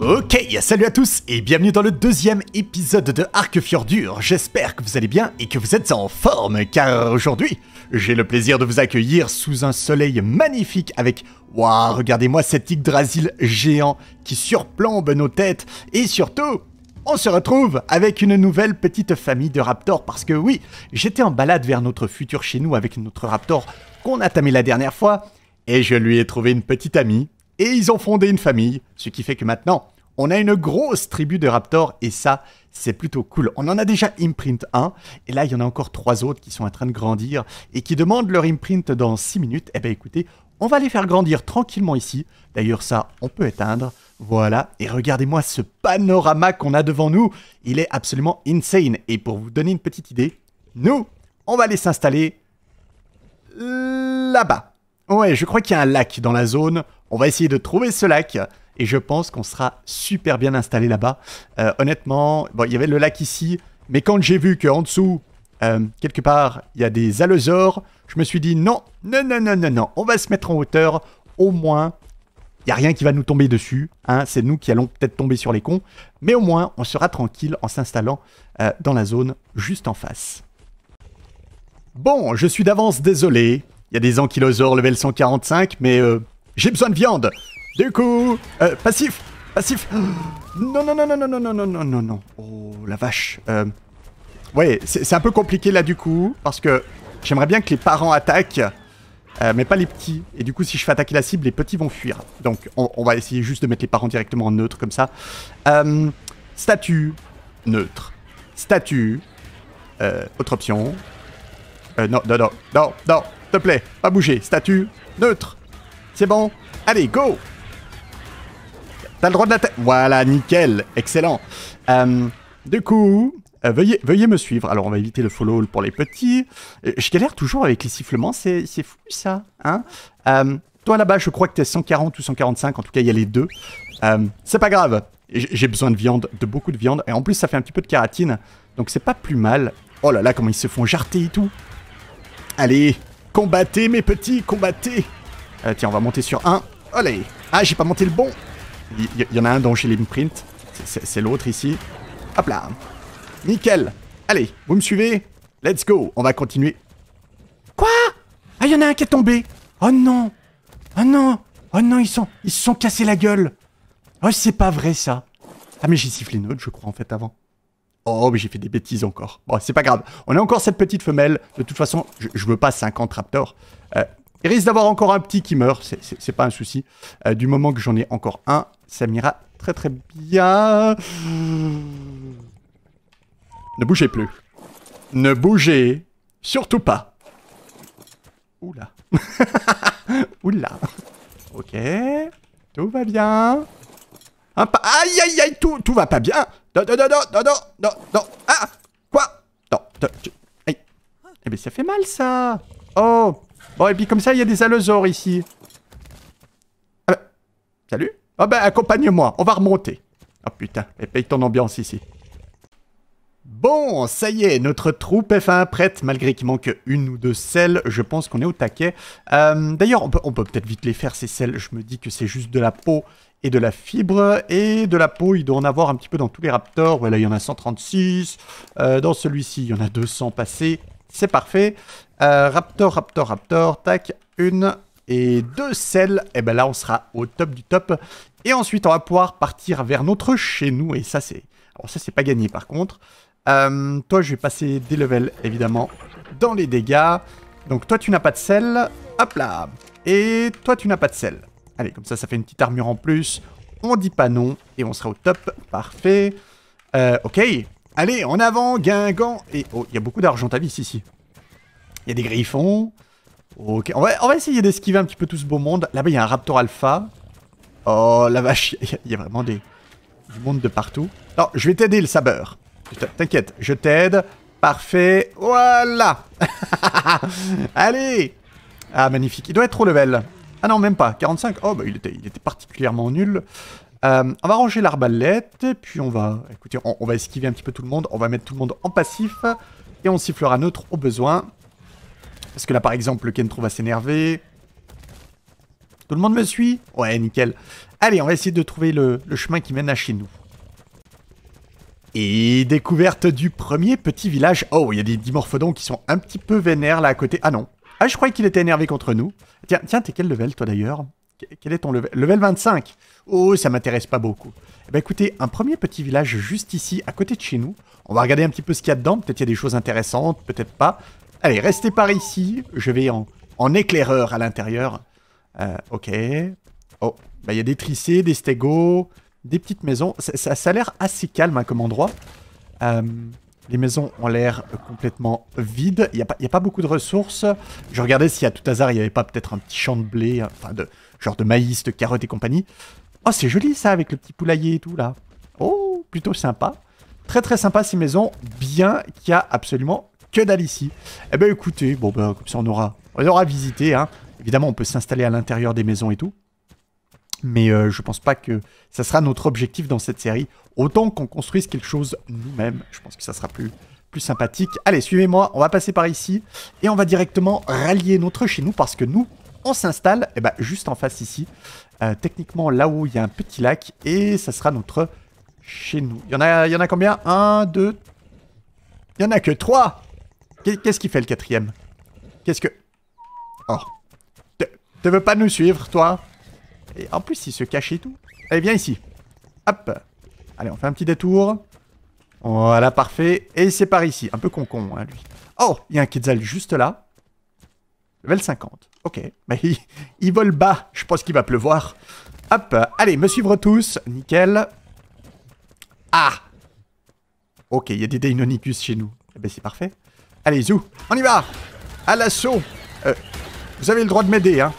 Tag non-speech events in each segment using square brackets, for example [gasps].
Ok, salut à tous et bienvenue dans le deuxième épisode de Arc Fjordur. J'espère que vous allez bien et que vous êtes en forme, car aujourd'hui, j'ai le plaisir de vous accueillir sous un soleil magnifique avec... Waouh, regardez-moi cet Yggdrasil géant qui surplombe nos têtes et surtout, on se retrouve avec une nouvelle petite famille de raptors parce que oui, j'étais en balade vers notre futur chez nous avec notre raptor qu'on a tamé la dernière fois et je lui ai trouvé une petite amie et ils ont fondé une famille, ce qui fait que maintenant on a une grosse tribu de raptors et ça c'est plutôt cool. On en a déjà imprint un et là il y en a encore trois autres qui sont en train de grandir et qui demandent leur imprint dans 6 minutes. Eh ben écoutez, on va les faire grandir tranquillement ici. D'ailleurs ça on peut éteindre. Voilà, et regardez-moi ce panorama qu'on a devant nous. Il est absolument insane. Et pour vous donner une petite idée, nous, on va aller s'installer là-bas. Ouais, je crois qu'il y a un lac dans la zone. On va essayer de trouver ce lac. Et je pense qu'on sera super bien installé là-bas. Euh, honnêtement, bon, il y avait le lac ici. Mais quand j'ai vu qu'en dessous, euh, quelque part, il y a des allosaures, je me suis dit non, non, non, non, non, non. On va se mettre en hauteur. Au moins, n'y a rien qui va nous tomber dessus. Hein, c'est nous qui allons peut-être tomber sur les cons. Mais au moins, on sera tranquille en s'installant euh, dans la zone juste en face. Bon, je suis d'avance désolé. Il y a des ankylosaures level 145, mais euh, j'ai besoin de viande. Du coup, euh, passif, passif. Non, [gasps] non, non, non, non, non, non, non, non, non, non. Oh, la vache. ouais, c'est un peu compliqué là du coup, parce que j'aimerais bien que les parents attaquent. Euh, mais pas les petits. Et du coup, si je fais attaquer la cible, les petits vont fuir. Donc, on, va essayer juste de mettre les parents directement en neutre, comme ça. Euh, statut, neutre. Statut, euh, autre option. Euh, non, non, non, non, non, s'il te plaît, pas bouger. Statut, neutre. C'est bon. Allez, go T'as le droit de la tête. Voilà, nickel, excellent. du coup, euh, veuillez, me suivre. Alors, on va éviter le follow pour les petits. Euh, je galère toujours avec les sifflements, c'est fou ça. Hein. Euh, toi là-bas, je crois que t'es 140 ou 145, en tout cas, il y a les deux. c'est pas grave, j'ai besoin de viande, de beaucoup de viande. Et en plus, ça fait un petit peu de carotine, donc c'est pas plus mal. Oh là là, comment ils se font jarter et tout. Allez, combattez mes petits, combattez. tiens, on va monter sur un. Allez, ah, j'ai pas monté le bon. Il y, en a un dont j'ai l'imprint. C'est l'autre ici. Hop là. Nickel. Allez, vous me suivez Let's go. On va continuer. Quoi Ah, il y en a un qui est tombé. Oh non. Oh non. Oh non, ils sont, ils se sont cassés la gueule. Oh, c'est pas vrai ça. Ah, mais j'ai sifflé une autre, je crois, en fait, avant. Oh, mais j'ai fait des bêtises encore. Bon, c'est pas grave. On a encore cette petite femelle. De toute façon, je, veux pas 50 raptors. Euh, il risque d'avoir encore un petit qui meurt. C'est pas un souci. Euh, du moment que j'en ai encore un, ça m'ira très très bien. Ne bougez plus. Ne bougez surtout pas. Oula. [laughs] Oula. Ok. Tout va bien. Un aïe, aïe, aïe, tout, tout va pas bien. Non, non, non, non, non, non, Ah Quoi Non, Eh bien, ça fait mal, ça. Oh. Bon et puis comme ça, il y a des allosaures ici. Ah ben, salut. Ah oh, ben, accompagne-moi. On va remonter. Oh, putain. Et paye ton ambiance ici. Bon, ça y est, notre troupe F1 prête, malgré qu'il manque une ou deux selles, je pense qu'on est au taquet. Euh, d'ailleurs, on peut, peut être vite les faire, ces selles, je me dis que c'est juste de la peau et de la fibre. Et de la peau, il doit en avoir un petit peu dans tous les Raptors. Voilà, il y en a 136. Euh, dans celui-ci, il y en a 200 passés. C'est parfait. Euh, raptor, Raptor, Raptor. Tac, une et deux selles. Et ben là, on sera au top du top. Et ensuite, on va pouvoir partir vers notre chez nous. Et ça, c'est... ça, c'est pas gagné par contre. Euh, toi, je vais passer des levels, évidemment, dans les dégâts. Donc, toi, tu n'as pas de sel. Hop là Et toi, tu n'as pas de sel. Allez, comme ça, ça fait une petite armure en plus. On dit pas non et on sera au top. Parfait. Euh, ok. Allez, en avant, Guingamp. Et oh, il y a beaucoup d'argent à vis ici. Il y a des griffons. Ok, on va, essayer d'esquiver un petit peu tout ce beau monde. Là-bas, il y a un raptor alpha. Oh, la vache, [laughs] il y, a vraiment des, du monde de partout. Non, je vais t'aider, le sabreur. T'inquiète, je t'aide. Parfait. Voilà [laughs] Allez Ah, magnifique. Il doit être trop level. Ah non, même pas. 45. Oh, bah, il était, il était particulièrement nul. Euh, on va ranger l'arbalète, puis on va... Écoutez, on, va esquiver un petit peu tout le monde. On va mettre tout le monde en passif. Et on sifflera neutre au besoin. Parce que là, par exemple, le Kentro va s'énerver. Tout le monde me suit Ouais, nickel. Allez, on va essayer de trouver le chemin qui mène à chez nous. Et découverte du premier petit village. Oh, il y a des dimorphodons qui sont un petit peu vénères là à côté. Ah non. Ah, je croyais qu'il était énervé contre nous. Tiens, tiens, t'es quel level toi d'ailleurs Quel est ton level Level 25. Oh, ça m'intéresse pas beaucoup. Eh ben, écoutez, un premier petit village juste ici, à côté de chez nous. On va regarder un petit peu ce qu'il y a dedans. Peut-être il y a des choses intéressantes, peut-être pas. Allez, restez par ici. Je vais en, éclaireur à l'intérieur. Euh, ok. Oh, bah il y a des tricés, des stégos des petites maisons. Ça, a l'air assez calme hein, comme endroit. Euh, les maisons ont l'air complètement vides. Il n'y a, a, pas beaucoup de ressources. Je regardais si à tout hasard, il n'y avait pas peut-être un petit champ de blé, enfin, de, genre de maïs, de carottes et compagnie. Oh, c'est joli ça, avec le petit poulailler et tout, là. Oh, plutôt sympa. Très très sympa ces maisons, bien qu'il n'y a absolument que dalle ici. Eh ben écoutez, bon ben comme ça on aura, on aura visité, hein. Évidemment on peut s'installer à l'intérieur des maisons et tout. Mais euh, je pense pas que ça sera notre objectif dans cette série. Autant qu'on construise quelque chose nous-mêmes. Je pense que ça sera plus, plus sympathique. Allez, suivez-moi. On va passer par ici. Et on va directement rallier notre chez nous. Parce que nous, on s'installe et eh ben, juste en face ici. Euh, techniquement, là où il y a un petit lac. Et ça sera notre chez nous. Il y en a, il y en a combien Un, deux... Il y en a que trois Qu'est-ce qui fait le quatrième Qu'est-ce que... Oh. Tu veux pas nous suivre, toi et en plus, il se cache et tout. Allez, eh viens ici. Hop. Allez, on fait un petit détour. Voilà, parfait. Et c'est par ici. Un peu concon, -con, hein, lui. Oh, il y a un Quetzal juste là. Level 50. Ok. [laughs] Mais il, vole bas. Je pense qu'il va pleuvoir. Hop. Allez, me suivre tous. Nickel. Ah Ok, il y a des Deinonychus chez nous. Eh ben, c'est parfait. Allez, zou On y va À l'assaut euh, Vous avez le droit de m'aider, hein.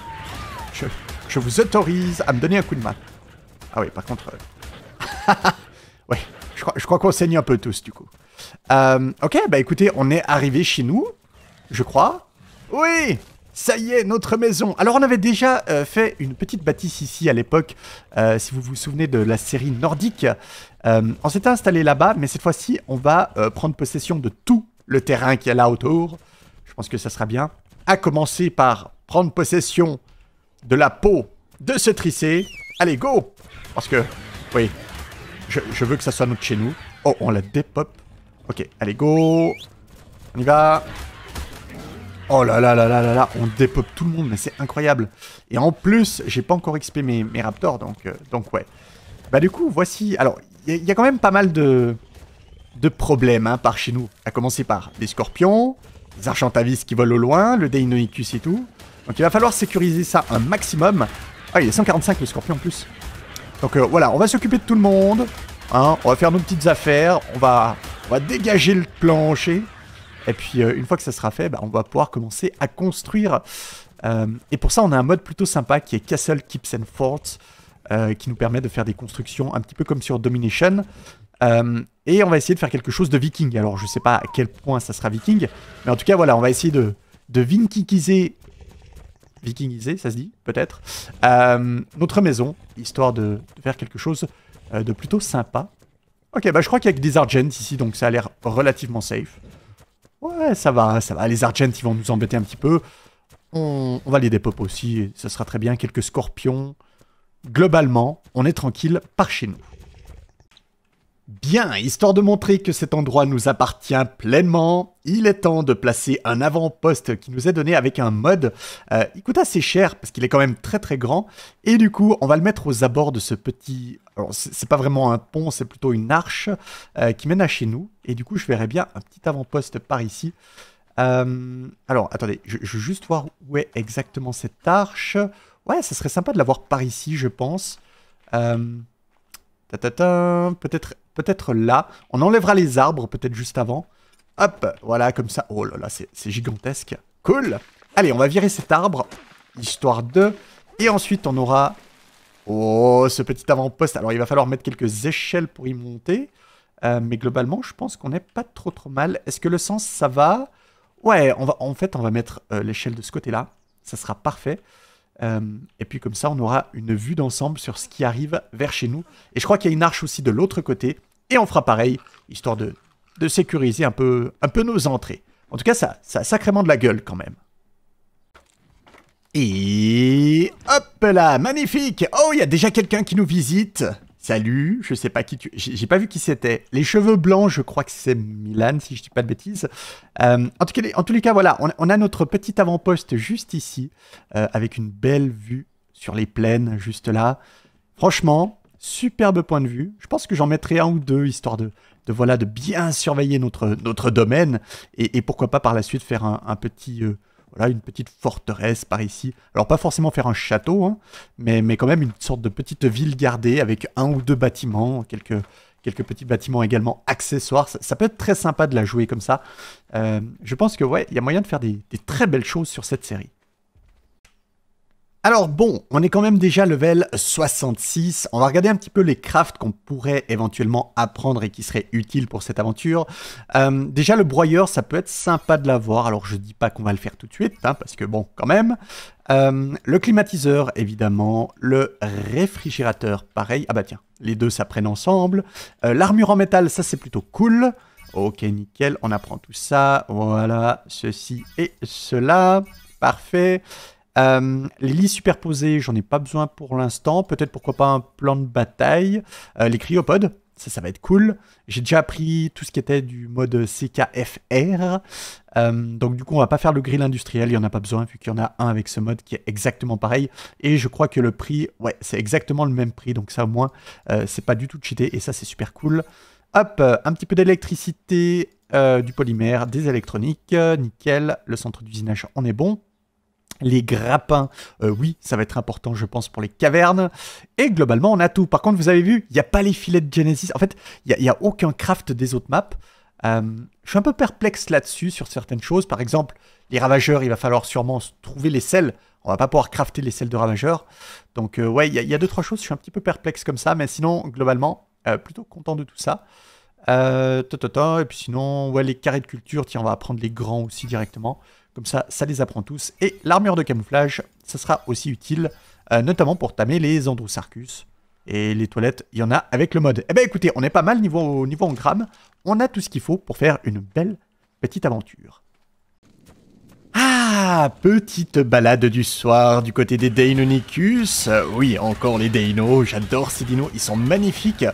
Je... Je vous autorise à me donner un coup de main. Ah oui, par contre... Euh, [laughs] ouais, je crois, crois qu'on saigne un peu tous, du coup. Euh, ok, bah écoutez, on est arrivé chez nous, je crois. Oui ça y est, notre maison. Alors on avait déjà euh, fait une petite bâtisse ici à l'époque, si vous vous souvenez de la série nordique. on s'était installé là-bas, mais cette fois-ci, on va prendre possession de tout le terrain qu'il y a là autour. Je pense que ça sera bien. À commencer par prendre possession de la peau de ce tricé. Allez, go Parce que, oui, je, veux que ça soit notre chez nous. Oh, on la dépop. Ok, allez, go On y va Oh là là là là là là, on dépop tout le monde, mais c'est incroyable. Et en plus, j'ai pas encore XP mes, raptors, donc, euh, donc ouais. Bah du coup, voici... Alors, il y, a quand même pas mal de, de problèmes hein, par chez nous. À commencer par les scorpions, les argentavis qui volent au loin, le Deinonychus et tout. Donc il va falloir sécuriser ça un maximum. Ah, il a 145 le scorpion en plus. Donc euh, voilà, on va s'occuper de tout le monde. Hein. on va faire nos petites affaires. On va, on va dégager le plancher. Et puis euh, une fois que ça sera fait, bah, on va pouvoir commencer à construire. Euh, et pour ça, on a un mode plutôt sympa qui est Castle Keeps and Forts. qui nous permet de faire des constructions un petit peu comme sur Domination. et on va essayer de faire quelque chose de viking. Alors je sais pas à quel point ça sera viking. Mais en tout cas, voilà, on va essayer de, de vinkikiser vikingisé, ça se dit, peut-être, euh, notre maison, histoire de, faire quelque chose euh, de plutôt sympa. Ok, bah je crois qu'il y a que des Argents ici, donc ça a l'air relativement safe. Ouais, ça va, ça va, les Argents, ils vont nous embêter un petit peu. On, on va les dépop aussi, ça sera très bien, quelques scorpions. Globalement, on est tranquille par chez nous. Bien, histoire de montrer que cet endroit nous appartient pleinement, il est temps de placer un avant-poste qui nous est donné avec un mod. Euh, il coûte assez cher parce qu'il est quand même très très grand. Et du coup, on va le mettre aux abords de ce petit... Alors, c'est pas vraiment un pont, c'est plutôt une arche euh, qui mène à chez nous. Et du coup, je verrai bien un petit avant-poste par ici. Euh, alors, attendez, je, je, veux juste voir où est exactement cette arche. Ouais, ça serait sympa de l'avoir par ici, je pense. Peut-être Peut-être là. On enlèvera les arbres, peut-être juste avant. Hop, voilà, comme ça. Oh là là, c'est gigantesque. Cool. Allez, on va virer cet arbre, histoire de... Et ensuite, on aura... Oh, ce petit avant-poste. Alors, il va falloir mettre quelques échelles pour y monter. Euh, mais globalement, je pense qu'on n'est pas trop trop mal. Est-ce que le sens, ça va Ouais, on va, en fait, on va mettre euh, l'échelle de ce côté-là. Ça sera parfait. Euh, et puis comme ça, on aura une vue d'ensemble sur ce qui arrive vers chez nous. Et je crois qu'il y a une arche aussi de l'autre côté et on fera pareil, histoire de, sécuriser un peu, un peu nos entrées. En tout cas, ça, ça a sacrément de la gueule quand même. Et hop là, magnifique Oh, il y a déjà quelqu'un qui nous visite Salut, je sais pas qui tu... J'ai pas vu qui c'était. Les cheveux blancs, je crois que c'est Milan, si je ne dis pas de bêtises. Euh, en, tout cas, en tous les cas, voilà, on, a notre petit avant-poste juste ici, euh, avec une belle vue sur les plaines, juste là. Franchement, Superbe point de vue. Je pense que j'en mettrai un ou deux, histoire de, de, voilà, de bien surveiller notre, notre domaine. Et, pourquoi pas par la suite faire un, petit. Euh, voilà, une petite forteresse par ici. Alors pas forcément faire un château, hein, mais, mais quand même une sorte de petite ville gardée avec un ou deux bâtiments, quelques, quelques petits bâtiments également accessoires. Ça, peut être très sympa de la jouer comme ça. Euh, je pense que ouais, il y a moyen de faire des très belles choses sur cette série. Alors bon, on est quand même déjà level 66. On va regarder un petit peu les crafts qu'on pourrait éventuellement apprendre et qui seraient utiles pour cette aventure. Euh, déjà le broyeur, ça peut être sympa de l'avoir. Alors je dis pas qu'on va le faire tout de suite, hein, parce que bon, quand même. Euh, le climatiseur, évidemment. Le réfrigérateur, pareil. Ah bah tiens, les deux prennent ensemble. Euh, l'armure en métal, ça c'est plutôt cool. Ok, nickel, on apprend tout ça. Voilà, ceci et cela. Parfait. Euh, les lits superposés, j'en ai pas besoin pour l'instant. Peut-être pourquoi pas un plan de bataille. Euh, les cryopodes, ça, ça va être cool. J'ai déjà appris tout ce qui était du mode CKFR. Euh, donc du coup, on va pas faire le grill industriel, il y en a pas besoin vu qu'il y en a un avec ce mode qui est exactement pareil. Et je crois que le prix, ouais, c'est exactement le même prix. Donc ça au moins, c'est pas du tout cheaté et ça c'est super cool. Hop, un petit peu d'électricité, du polymère, des électroniques, nickel, le centre d'usinage, on est bon les grappins, euh, oui, ça va être important, je pense, pour les cavernes. Et globalement, on a tout. Par contre, vous avez vu, il n'y a pas les filets de Genesis. En fait, il n'y a, aucun craft des autres maps. Euh, je suis un peu perplexe là-dessus, sur certaines choses. Par exemple, les ravageurs, il va falloir sûrement trouver les selles. On va pas pouvoir crafter les selles de ravageurs. Donc, euh, ouais, il y, a deux, trois choses. Je suis un petit peu perplexe comme ça. Mais sinon, globalement, plutôt content de tout ça. et puis sinon, ouais, les carrés de culture, tiens, on va prendre les grands aussi directement. Comme ça, ça les apprend tous. Et l'armure de camouflage, ça sera aussi utile, euh, notamment pour tamer les Androsarcus. Et les toilettes, il y en a avec le mode. Eh ben écoutez, on est pas mal niveau, niveau en gramme. On a tout ce qu'il faut pour faire une belle petite aventure. Ah, petite balade du soir du côté des Deinonicus. oui, encore les Deinos, j'adore ces dinos, ils sont magnifiques.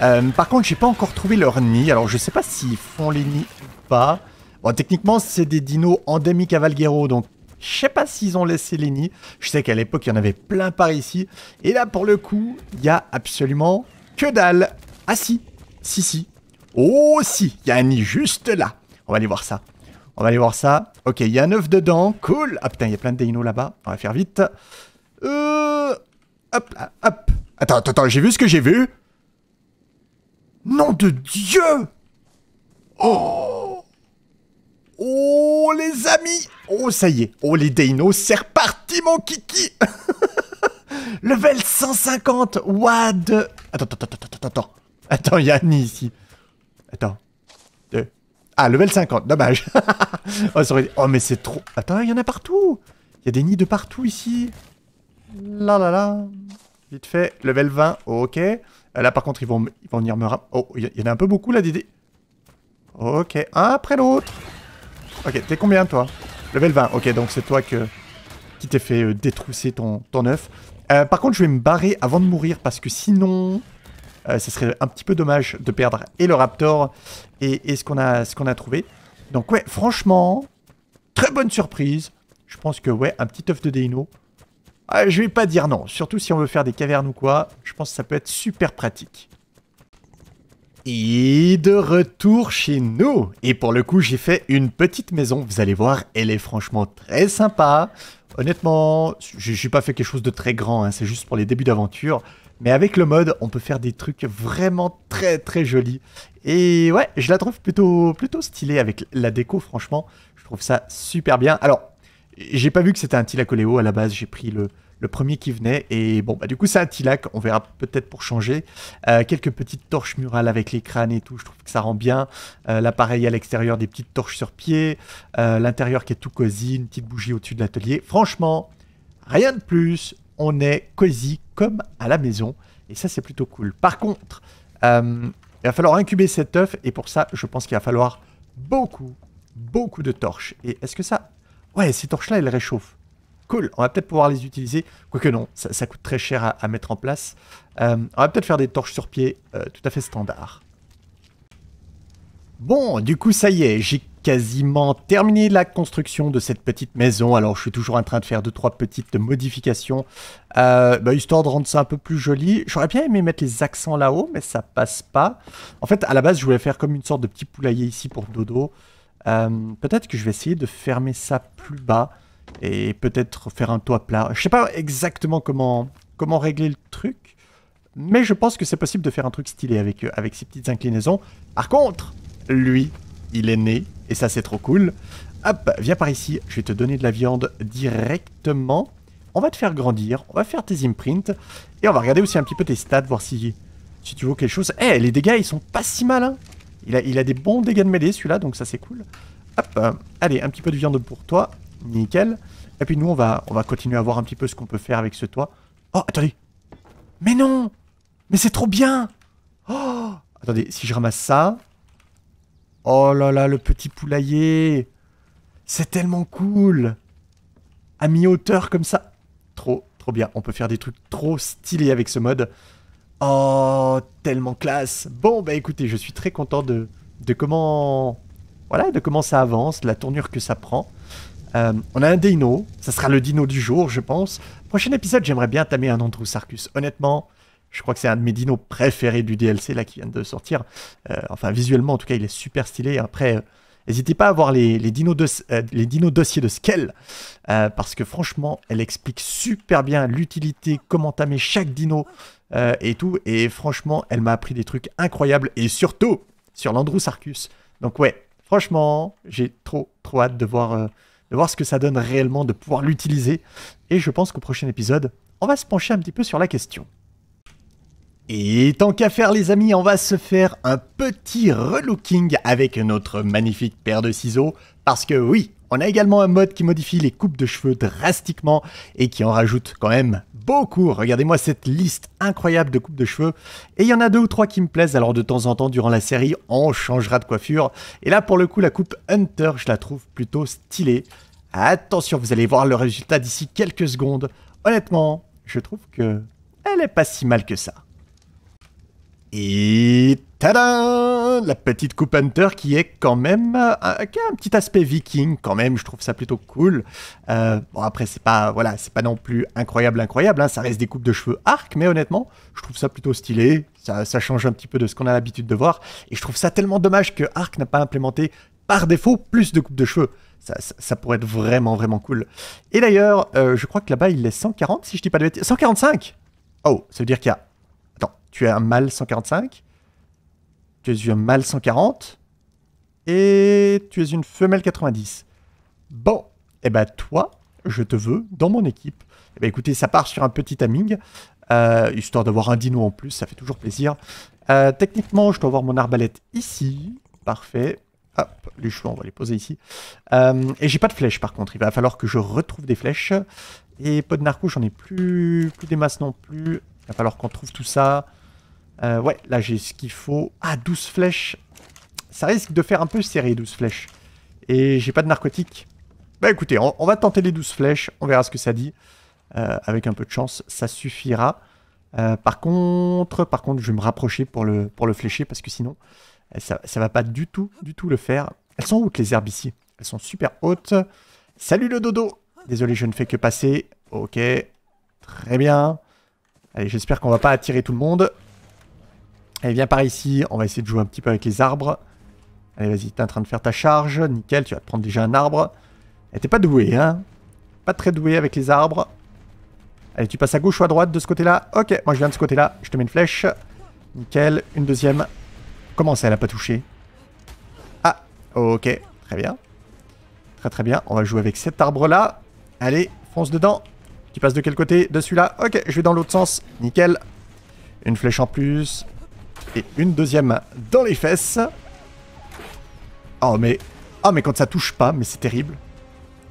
Euh, par contre, j'ai pas encore trouvé leur nid, alors je sais pas s'ils font les nids ou pas. Bon, techniquement, c'est des dinos endémiques à Valguero, donc je sais pas s'ils ont laissé les nids. Je sais qu'à l'époque, il y en avait plein par ici. Et là, pour le coup, il y a absolument que dalle. Ah si, si, si. Oh si, il y a un nid juste là. On va aller voir ça. On va aller voir ça. Ok, il y a un dedans. Cool. Ah putain, il y a plein de dinos là-bas. On va faire vite. Euh... Hop, ah, hop. Attends, attends, attends, j'ai vu ce que j'ai vu. Nom de Dieu Oh Oh les amis Oh ça y est, oh les Deinos, c'est reparti mon kiki [laughs] Level 150, what the... Attends, attends, attends, attends, attends. Attends, il y a nid ici. Attends. Deux. Ah, level 50, dommage. [laughs] Oh, oh, mais c'est trop... Attends, il y en a partout Il y a des nids de partout ici. Là, là, là. Vite fait, level 20, ok. Euh, là, par contre, ils vont, ils vont venir me... Oh, il y, en a un peu beaucoup, là, des... Ok, un après l'autre. Ok, t'es combien toi Level 20, ok, donc c'est toi qui t'es fait euh, détrousser ton, ton œuf. Euh, par contre, je vais me barrer avant de mourir parce que sinon, euh, ce serait un petit peu dommage de perdre et le raptor et, ce qu'on a, qu'on a trouvé. Donc ouais, franchement, très bonne surprise. Je pense que ouais, un petit œuf de Deino. je vais pas dire non, surtout si on veut faire des cavernes ou quoi. Je pense que ça peut être super pratique. Et de retour chez nous Et pour le coup, j'ai fait une petite maison, vous allez voir, elle est franchement très sympa. Honnêtement, je n'ai pas fait quelque chose de très grand, hein. c'est juste pour les débuts d'aventure. Mais avec le mode, on peut faire des trucs vraiment très très jolis. Et ouais, je la trouve plutôt, plutôt stylée avec la déco, franchement. Je trouve ça super bien. Alors, j'ai pas vu que c'était un tilacoléo. à la base, j'ai pris le, le premier qui venait. Et bon, bah, du coup, c'est un tilac, on verra peut-être pour changer. Euh, quelques petites torches murales avec les crânes et tout, je trouve que ça rend bien. Euh, l'appareil à l'extérieur, des petites torches sur pied. Euh, l'intérieur qui est tout cosy, une petite bougie au-dessus de l'atelier. Franchement, rien de plus, on est cosy comme à la maison. Et ça, c'est plutôt cool. Par contre, il va falloir incuber cet œuf. Et pour ça, je pense qu'il va falloir beaucoup, beaucoup de torches. Et est-ce que ça... Ouais, ces torches-là, elles réchauffent on va peut-être pouvoir les utiliser. Quoique non, ça, coûte très cher à, mettre en place. Euh, on va peut-être faire des torches sur pied euh, tout à fait standard. Bon, du coup, ça y est, j'ai quasiment terminé la construction de cette petite maison. Alors, je suis toujours en train de faire deux, trois petites modifications, euh, bah, histoire de rendre ça un peu plus joli. J'aurais bien aimé mettre les accents là-haut, mais ça passe pas. En fait, à la base, je voulais faire comme une sorte de petit poulailler ici pour Dodo. Peut-être que je vais essayer de fermer ça plus bas et peut-être faire un toit plat. Je sais pas exactement comment, comment régler le truc, mais je pense que c'est possible de faire un truc stylé avec, euh, avec ces petites inclinaisons. Par contre, lui, il est né, et ça c'est trop cool. Hop, viens par ici, je vais te donner de la viande directement. On va te faire grandir, on va faire tes imprints, et on va regarder aussi un petit peu tes stats, voir si, si tu veux quelque chose. Eh, les dégâts, ils sont pas si mal, hein. il a, il a des bons dégâts de mêlée, celui-là, donc ça c'est cool. Hop, euh, allez, un petit peu de viande pour toi. Nickel. Et puis nous, on va, on va continuer à voir un petit peu ce qu'on peut faire avec ce toit. Oh, attendez. Mais non Mais c'est trop bien Oh Attendez, si je ramasse ça... Oh là là, le petit poulailler C'est tellement cool À mi-hauteur comme ça Trop, trop bien. On peut faire des trucs trop stylés avec ce mode. Oh, tellement classe Bon, bah écoutez, je suis très content de, de comment... Voilà, de comment ça avance, la tournure que ça prend. Euh, on a un dino, ça sera le dino du jour, je pense. Prochain épisode, j'aimerais bien tamer un Andrew sarkus. Honnêtement, je crois que c'est un de mes dinos préférés du DLC là qui vient de sortir. Euh, enfin, visuellement, en tout cas, il est super stylé. Après, euh, n'hésitez pas à voir les, les dinos, les dinos dossiers de Skell parce que franchement, elle explique super bien l'utilité, comment tamer chaque dino et tout. Et franchement, elle m'a appris des trucs incroyables et surtout sur l'Andrew Sarcus. Donc, ouais, franchement, j'ai trop, trop hâte de voir de voir ce que ça donne réellement, de pouvoir l'utiliser. Et je pense qu'au prochain épisode, on va se pencher un petit peu sur la question. Et tant qu'à faire les amis, on va se faire un petit relooking avec notre magnifique paire de ciseaux, parce que oui, on a également un mode qui modifie les coupes de cheveux drastiquement et qui en rajoute quand même beaucoup. Regardez-moi cette liste incroyable de coupes de cheveux. Et il y en a deux ou trois qui me plaisent. Alors de temps en temps, durant la série, on changera de coiffure. Et là, pour le coup, la coupe Hunter, je la trouve plutôt stylée. Attention, vous allez voir le résultat d'ici quelques secondes. Honnêtement, je trouve que elle est pas si mal que ça. Et tada La petite coupe Hunter qui est quand même euh, qui a un petit aspect viking quand même. Je trouve ça plutôt cool. Euh, bon après c'est pas voilà c'est pas non plus incroyable incroyable. Hein. ça reste des coupes de cheveux arc, mais honnêtement je trouve ça plutôt stylé. Ça, change un petit peu de ce qu'on a l'habitude de voir. Et je trouve ça tellement dommage que Arc n'a pas implémenté par défaut plus de coupes de cheveux. Ça, pourrait être vraiment, vraiment cool. Et d'ailleurs, euh, je crois que là-bas, il est 140, si je dis pas de bêtises. 145 Oh, ça veut dire qu'il y a tu as un mâle 145, tu es un mâle 140 et tu es une femelle 90. Bon, et eh bah ben, toi, je te veux dans mon équipe. Et eh ben écoutez, ça part sur un petit timing, euh, histoire d'avoir un dino en plus, ça fait toujours plaisir. Euh, techniquement, je dois avoir mon arbalète ici. Parfait. Hop, les cheveux, on va les poser ici. Euh, et j'ai pas de flèches par contre, il va falloir que je retrouve des flèches. Et pas de narco, j'en ai plus, plus des masses non plus. Il va falloir qu'on trouve tout ça. Euh, ouais, là j'ai ce qu'il faut. Ah, 12 flèches. Ça risque de faire un peu serré, 12 flèches. Et j'ai pas de narcotique. Bah écoutez, on, va tenter les 12 flèches, on verra ce que ça dit. Euh, avec un peu de chance, ça suffira. Euh, par contre, par contre, je vais me rapprocher pour le, pour le flécher parce que sinon, ça, ça va pas du tout, du tout le faire. Elles sont hautes les herbes ici. Elles sont super hautes. Salut le dodo Désolé, je ne fais que passer. Ok, très bien. Allez, j'espère qu'on va pas attirer tout le monde. Allez, viens par ici. On va essayer de jouer un petit peu avec les arbres. Allez, vas-y, t'es en train de faire ta charge. Nickel, tu vas te prendre déjà un arbre. Et t'es pas doué, hein Pas très doué avec les arbres. Allez, tu passes à gauche ou à droite de ce côté-là Ok, moi je viens de ce côté-là. Je te mets une flèche. Nickel, une deuxième. Comment ça, elle a pas touché Ah, ok, très bien. Très très bien, on va jouer avec cet arbre-là. Allez, fonce dedans. Tu passes de quel côté De celui-là Ok, je vais dans l'autre sens. Nickel. Une flèche en plus. Et une deuxième dans les fesses. Oh mais... Oh mais quand ça touche pas, mais c'est terrible.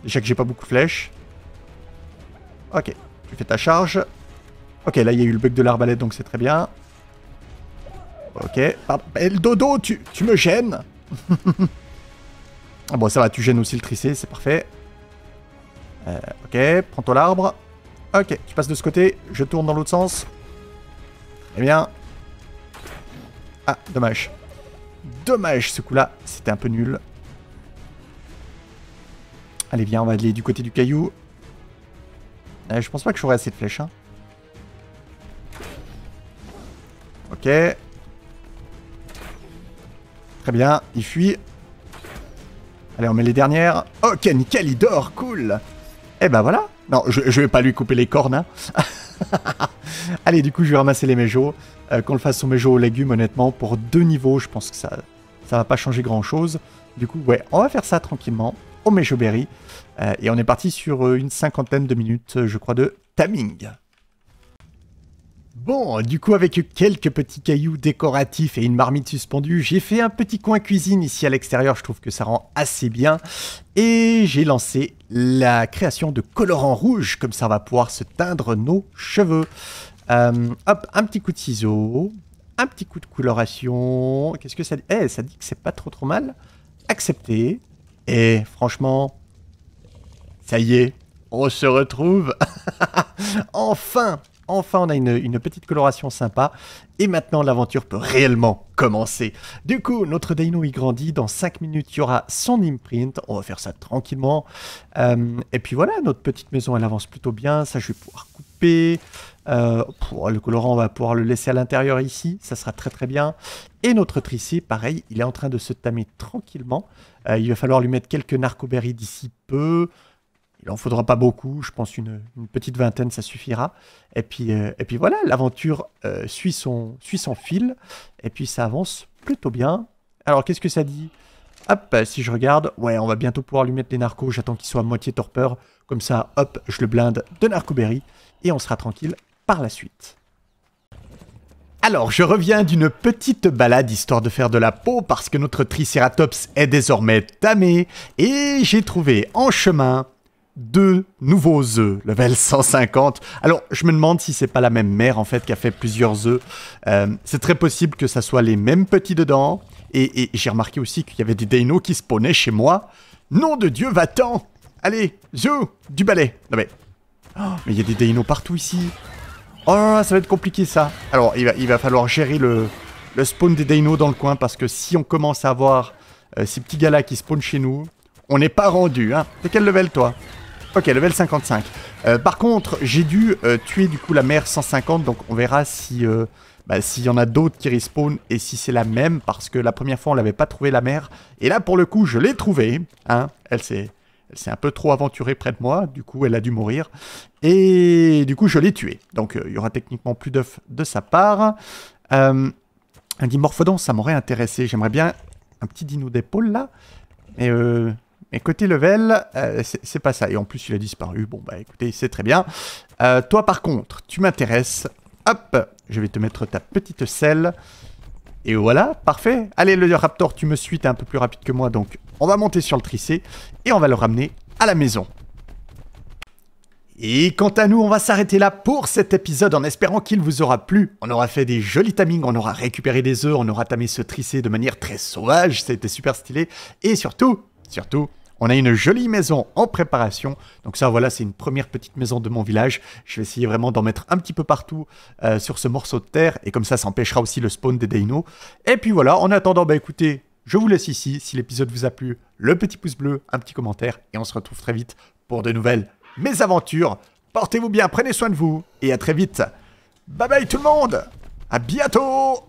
Déjà que j'ai pas beaucoup de flèches. Ok, tu fais ta charge. Ok, là il y a eu le bug de l'arbalète donc c'est très bien. Ok, eh, dodo, tu, me gênes [laughs] ah Bon ça va, tu gênes aussi le tricé, c'est parfait. Euh, ok, prends-toi l'arbre. Ok, tu passes de ce côté, je tourne dans l'autre sens. Eh bien, ah, dommage. Dommage, ce coup-là, c'était un peu nul. Allez, viens, on va aller du côté du caillou. Euh, je pense pas que j'aurai assez de flèches. Hein. Ok. Très bien, il fuit. Allez, on met les dernières. Ok, nickel, il dort, cool. Eh ben voilà. Non, je, vais pas lui couper les cornes. Hein. [laughs] Allez, du coup, je vais ramasser les méjots. Euh, qu'on le fasse au méjo aux légumes, honnêtement, pour deux niveaux, je pense que ça ça va pas changer grand-chose. Du coup, ouais, on va faire ça tranquillement au méjo berry. Euh, et on est parti sur euh, une cinquantaine de minutes, je crois, de timing. Bon, du coup, avec quelques petits cailloux décoratifs et une marmite suspendue, j'ai fait un petit coin cuisine ici à l'extérieur. Je trouve que ça rend assez bien. Et j'ai lancé la création de colorants rouge, comme ça on va pouvoir se teindre nos cheveux. Euh, hop, un petit coup de ciseau, un petit coup de coloration. Qu'est-ce que ça dit Eh, ça dit que c'est pas trop trop mal. Accepté. Et franchement, ça y est, on se retrouve. [laughs] enfin, enfin, on a une, petite coloration sympa. Et maintenant, l'aventure peut réellement commencer. Du coup, notre Dino, il grandit. Dans 5 minutes, il y aura son imprint. On va faire ça tranquillement. Euh, et puis voilà, notre petite maison, elle avance plutôt bien. Ça, je vais pouvoir couper euh, oh, le colorant, on va pouvoir le laisser à l'intérieur ici, ça sera très très bien. Et notre tricé, pareil, il est en train de se tamer tranquillement. Euh, il va falloir lui mettre quelques narcoberries d'ici peu. Il en faudra pas beaucoup, je pense une, petite vingtaine, ça suffira. Et puis, euh, et puis voilà, l'aventure suit, son, suit son fil, et puis ça avance plutôt bien. Alors qu'est-ce que ça dit Hop, euh, si je regarde, ouais, on va bientôt pouvoir lui mettre les narcos. J'attends qu'il soit à moitié torpeur. Comme ça, hop, je le blinde de narcoberry. Et on sera tranquille par la suite. Alors, je reviens d'une petite balade histoire de faire de la peau parce que notre Triceratops est désormais tamé et j'ai trouvé en chemin deux nouveaux œufs, level 150. Alors, je me demande si c'est pas la même mère en fait qui a fait plusieurs œufs. Euh, c'est très possible que ça soit les mêmes petits dedans. Et, j'ai remarqué aussi qu'il y avait des Deinos qui spawnaient chez moi. Nom de Dieu, va-t'en Allez, zo, du balai Non mais... Oh, mais il y a des Deinos partout ici Oh, ça va être compliqué ça Alors, il va, falloir gérer le, spawn des Deinos dans le coin, parce que si on commence à avoir euh, ces petits gars-là qui spawnent chez nous, on n'est pas rendu, hein T'es quel level, toi Ok, level 55. Euh, par contre, j'ai dû euh, tuer du coup la mère 150, donc on verra si, bah, s'il y en a d'autres qui respawnent et si c'est la même, parce que la première fois on l'avait pas trouvé la mère. et là pour le coup je l'ai trouvé hein, elle s'est... Elle un peu trop aventurée près de moi, du coup elle a dû mourir. Et du coup je l'ai tué Donc euh, il y aura techniquement plus d'œufs de sa part. Euh, un dimorphodon, ça m'aurait intéressé. J'aimerais bien un petit dino d'épaule là. Mais euh, côté level, c'est pas ça. Et en plus, il a disparu. Bon, bah écoutez, c'est très bien. toi, par contre, tu m'intéresses Hop, je vais te mettre ta petite selle. Et voilà, parfait. Allez, le raptor, tu me suis, t'es un peu plus rapide que moi, donc on va monter sur le tricé et on va le ramener à la maison. Et quant à nous, on va s'arrêter là pour cet épisode en espérant qu'il vous aura plu. On aura fait des jolis tamings, on aura récupéré des œufs, on aura tamé ce tricé de manière très sauvage, c'était super stylé. Et surtout, surtout, on a une jolie maison en préparation. Donc ça, voilà, c'est une première petite maison de mon village. Je vais essayer vraiment d'en mettre un petit peu partout euh, sur ce morceau de terre. Et comme ça, ça empêchera aussi le spawn des Deinos. Et puis voilà, en attendant, bah, écoutez, je vous laisse ici. Si l'épisode vous a plu, le petit pouce bleu, un petit commentaire. Et on se retrouve très vite pour de nouvelles mésaventures. Portez-vous bien, prenez soin de vous. Et à très vite. Bye bye tout le monde. À bientôt